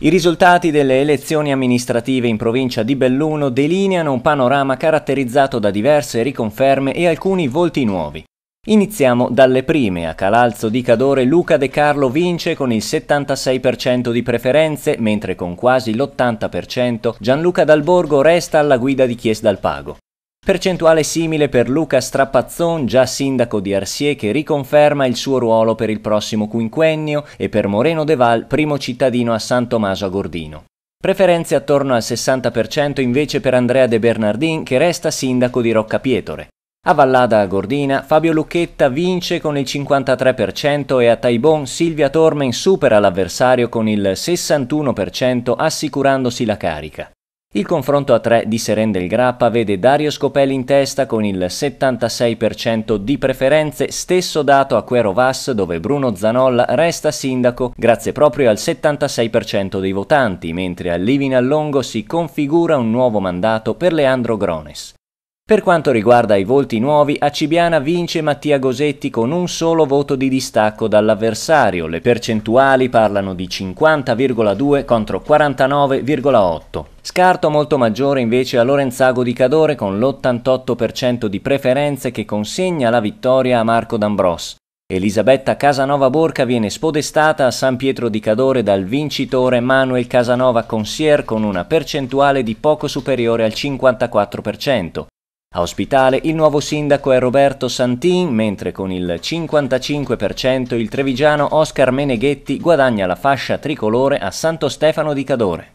I risultati delle elezioni amministrative in provincia di Belluno delineano un panorama caratterizzato da diverse riconferme e alcuni volti nuovi. Iniziamo dalle prime. A Calalzo di Cadore Luca De Carlo vince con il 76% di preferenze, mentre con quasi l'80% Gianluca Dalborgo resta alla guida di Chies dal Pago. Percentuale simile per Luca Strappazzon, già sindaco di Arsie, che riconferma il suo ruolo per il prossimo quinquennio, e per Moreno De Val, primo cittadino a San Tommaso a Gordino. Preferenze attorno al 60% invece per Andrea De Bernardin, che resta sindaco di Roccapietore. A Vallada a Gordina, Fabio Lucchetta vince con il 53% e a Taibon Silvia Tormen supera l'avversario con il 61% assicurandosi la carica. Il confronto a tre di Seren del Grappa vede Dario Scopelli in testa con il 76% di preferenze, stesso dato a Quero Vas dove Bruno Zanolla resta sindaco grazie proprio al 76% dei votanti, mentre a Livina Longo si configura un nuovo mandato per Leandro Grones. Per quanto riguarda i volti nuovi, a Cibiana vince Mattia Gosetti con un solo voto di distacco dall'avversario. Le percentuali parlano di 50,2 contro 49,8. Scarto molto maggiore invece a Lorenzago di Cadore con l'88% di preferenze che consegna la vittoria a Marco D'Ambros. Elisabetta Casanova Borca viene spodestata a San Pietro di Cadore dal vincitore Manuel Casanova Consier con una percentuale di poco superiore al 54%. A ospitale il nuovo sindaco è Roberto Santin, mentre con il 55% il trevigiano Oscar Meneghetti guadagna la fascia tricolore a Santo Stefano di Cadore.